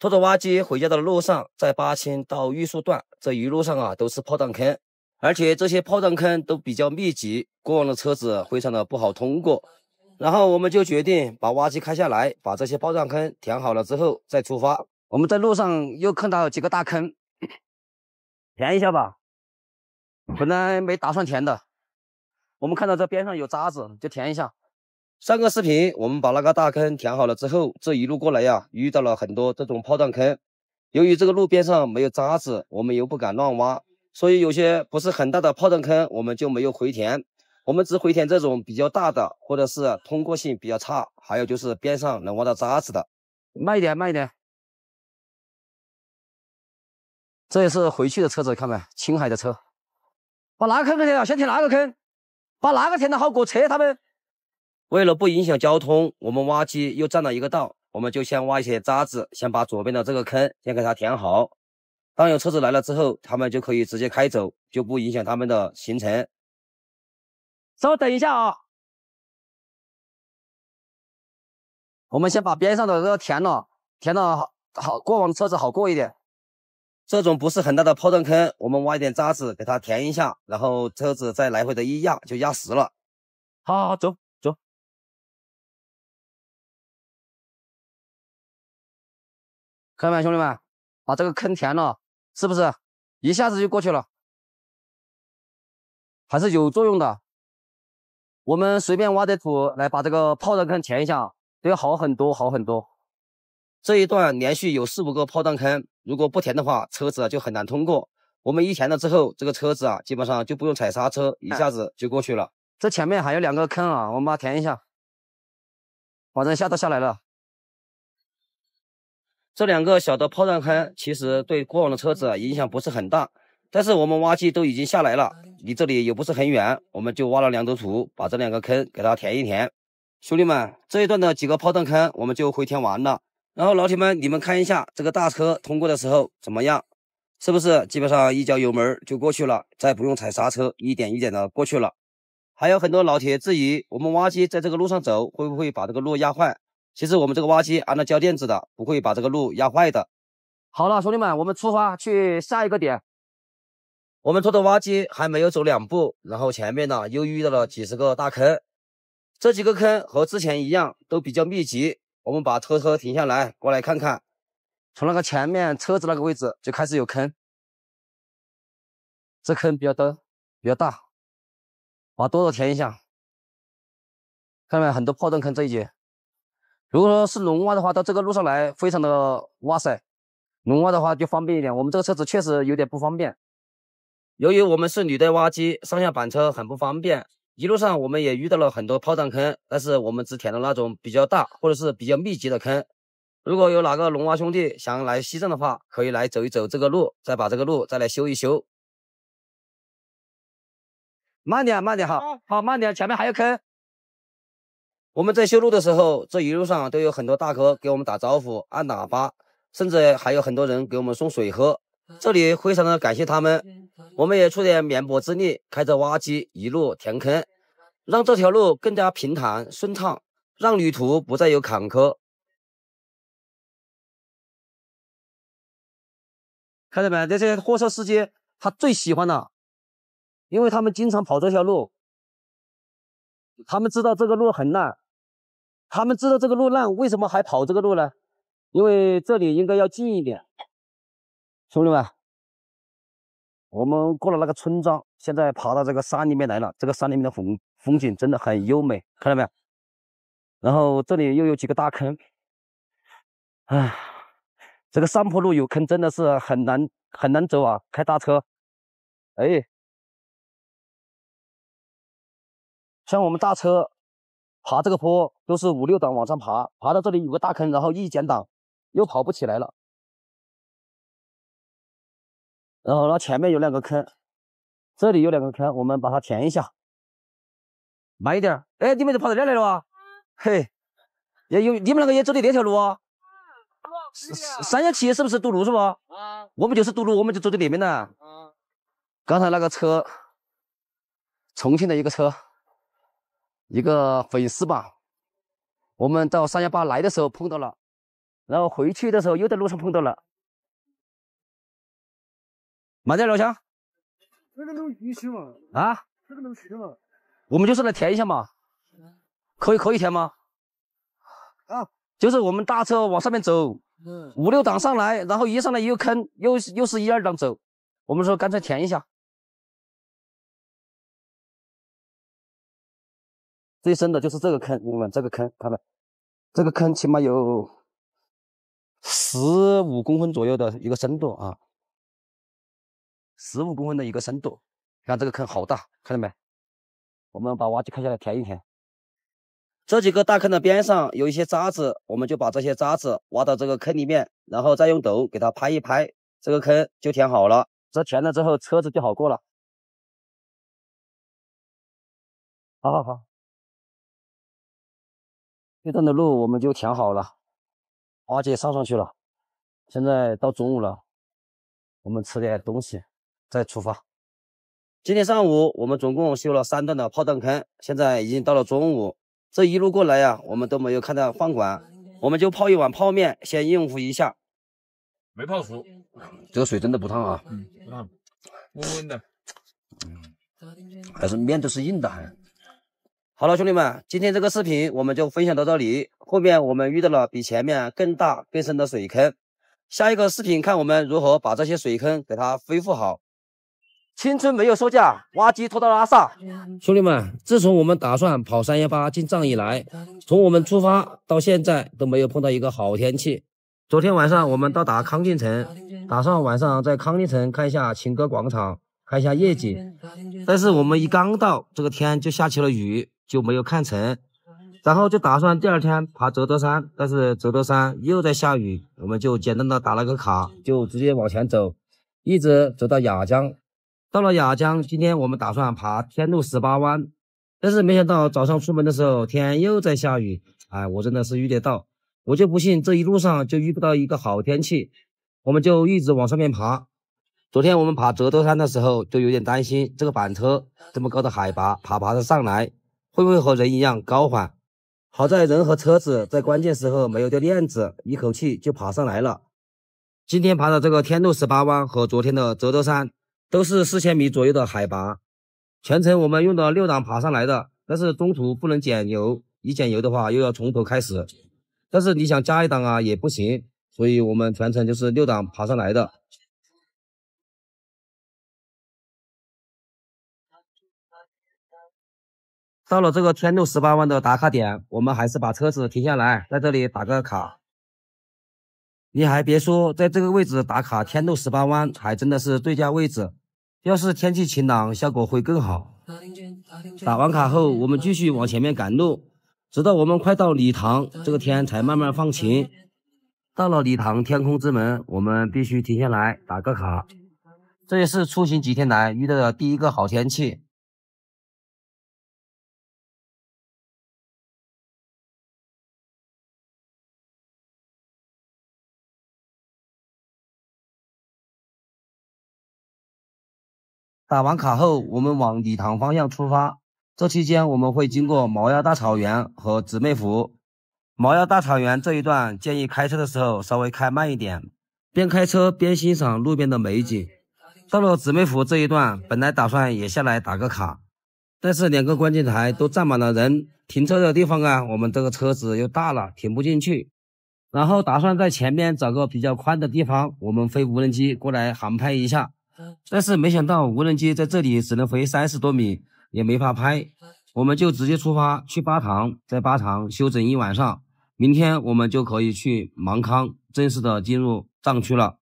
拖着挖机回家的路上，在八千到玉树段这一路上啊，都是炮弹坑，而且这些炮弹坑都比较密集，过往的车子非常的不好通过。然后我们就决定把挖机开下来，把这些炮弹坑填好了之后再出发。我们在路上又看到几个大坑，填一下吧。本来没打算填的，我们看到这边上有渣子，就填一下。上个视频我们把那个大坑填好了之后，这一路过来呀，遇到了很多这种炮弹坑。由于这个路边上没有渣子，我们又不敢乱挖，所以有些不是很大的炮弹坑，我们就没有回填。我们只回填这种比较大的，或者是通过性比较差，还有就是边上能挖到渣子的。慢一点，慢一点。这也是回去的车子，看没？青海的车。把哪个坑给填了？先填哪个坑？把哪个填的好过车？他们。为了不影响交通，我们挖机又占了一个道，我们就先挖一些渣子，先把左边的这个坑先给它填好。当有车子来了之后，他们就可以直接开走，就不影响他们的行程。稍等一下啊，我们先把边上的这个填了，填了好，好过往的车子好过一点。这种不是很大的抛洞坑，我们挖一点渣子给它填一下，然后车子再来回的一压就压实了。好好，走。看到没，兄弟们，把这个坑填了，是不是一下子就过去了？还是有作用的。我们随便挖点土来把这个炮弹坑填一下，都要好很多，好很多。这一段连续有四五个炮弹坑，如果不填的话，车子就很难通过。我们一填了之后，这个车子啊，基本上就不用踩刹车，一下子就过去了。这前面还有两个坑啊，我们把它填一下，反正下都下来了。这两个小的炮弹坑其实对过往的车子影响不是很大，但是我们挖机都已经下来了，离这里也不是很远，我们就挖了两堆土，把这两个坑给它填一填。兄弟们，这一段的几个炮弹坑我们就回填完了。然后老铁们，你们看一下这个大车通过的时候怎么样？是不是基本上一脚油门就过去了，再不用踩刹车，一点一点的过去了？还有很多老铁质疑，我们挖机在这个路上走会不会把这个路压坏？其实我们这个挖机安了胶垫子的，不会把这个路压坏的。好了，兄弟们，我们出发去下一个点。我们拖的挖机还没有走两步，然后前面呢又遇到了几十个大坑。这几个坑和之前一样，都比较密集。我们把车车停下来过来看看。从那个前面车子那个位置就开始有坑，这坑比较多，比较大。把多少填一下？看到没很多破洞坑这一节。如果说是龙蛙的话，到这个路上来非常的哇塞，龙蛙的话就方便一点。我们这个车子确实有点不方便，由于我们是履带挖机，上下板车很不方便。一路上我们也遇到了很多炮弹坑，但是我们只填了那种比较大或者是比较密集的坑。如果有哪个龙蛙兄弟想来西藏的话，可以来走一走这个路，再把这个路再来修一修。慢点慢点哈，好，慢点，前面还有坑。我们在修路的时候，这一路上都有很多大哥给我们打招呼、按喇叭，甚至还有很多人给我们送水喝。这里非常的感谢他们，我们也出点绵薄之力，开着挖机一路填坑，让这条路更加平坦顺畅，让旅途不再有坎坷。看到没？这些货车司机他最喜欢的，因为他们经常跑这条路。他们知道这个路很烂，他们知道这个路烂，为什么还跑这个路呢？因为这里应该要近一点。兄弟们，我们过了那个村庄，现在爬到这个山里面来了。这个山里面的风风景真的很优美，看到没有？然后这里又有几个大坑，哎，这个山坡路有坑，真的是很难很难走啊！开大车，哎。像我们大车，爬这个坡都是五六档往上爬，爬到这里有个大坑，然后一减档，又跑不起来了。然后那前面有两个坑，这里有两个坑，我们把它填一下，慢一点。哎，你们都跑到这来了啊？嘿，也有你们两个也走的那条路啊？三幺七是不是堵路是吧？啊。我们就是堵路，我们就走的里面呢。啊。刚才那个车，重庆的一个车。一个粉丝吧，我们到三幺八来的时候碰到了，然后回去的时候又在路上碰到了。满电老乡，这个能行许吗？啊，这个能行吗？我们就是来填一下嘛。可以可以填吗？啊，就是我们大车往上面走，嗯，五六档上来，然后一上来一个坑，又又是一二档走。我们说干脆填一下。最深的就是这个坑，我们这个坑，到没？这个坑起码有十五公分左右的一个深度啊，十五公分的一个深度。看这个坑好大，看到没？我们把挖机开下来填一填。这几个大坑的边上有一些渣子，我们就把这些渣子挖到这个坑里面，然后再用斗给它拍一拍，这个坑就填好了。这填了之后，车子就好过了。好好好。这段的路我们就填好了，花姐上上去了。现在到中午了，我们吃点东西再出发。今天上午我们总共修了三段的炮弹坑，现在已经到了中午。这一路过来呀，我们都没有看到饭馆，我们就泡一碗泡面先应付一下。没泡熟，这个水真的不烫啊！嗯，不烫，温温的。嗯，还是面都是硬的。好了，兄弟们，今天这个视频我们就分享到这里。后面我们遇到了比前面更大更深的水坑，下一个视频看我们如何把这些水坑给它恢复好。青春没有售价，挖机拖到拉萨。兄弟们，自从我们打算跑三幺八进藏以来，从我们出发到现在都没有碰到一个好天气。昨天晚上我们到达康定城，打算晚上在康定城看一下情歌广场，看一下夜景。但是我们一刚到，这个天就下起了雨。就没有看成，然后就打算第二天爬折多山，但是折多山又在下雨，我们就简单的打了个卡，就直接往前走，一直走到雅江。到了雅江，今天我们打算爬天路十八弯，但是没想到早上出门的时候天又在下雨，哎，我真的是遇得到，我就不信这一路上就遇不到一个好天气。我们就一直往上面爬。昨天我们爬折多山的时候就有点担心这个板车这么高的海拔爬爬的上来。会不会和人一样高缓？好在人和车子在关键时候没有掉链子，一口气就爬上来了。今天爬的这个天路十八弯和昨天的折德山都是四千米左右的海拔，全程我们用的六档爬上来的。但是中途不能减油，一减油的话又要从头开始。但是你想加一档啊也不行，所以我们全程就是六档爬上来的。到了这个天路十八弯的打卡点，我们还是把车子停下来，在这里打个卡。你还别说，在这个位置打卡天路十八弯，还真的是最佳位置。要是天气晴朗，效果会更好。打完卡后，我们继续往前面赶路，直到我们快到礼堂，这个天才慢慢放晴。到了礼堂，天空之门，我们必须停下来打个卡。这也是出行几天来遇到的第一个好天气。打完卡后，我们往礼堂方向出发。这期间我们会经过毛垭大草原和姊妹湖。毛垭大草原这一段建议开车的时候稍微开慢一点，边开车边欣赏路边的美景。到了姊妹湖这一段，本来打算也下来打个卡，但是两个观景台都站满了人，停车的地方啊，我们这个车子又大了，停不进去。然后打算在前面找个比较宽的地方，我们飞无人机过来航拍一下。但是没想到无人机在这里只能飞三十多米，也没法拍，我们就直接出发去巴塘，在巴塘休整一晚上，明天我们就可以去芒康，正式的进入藏区了。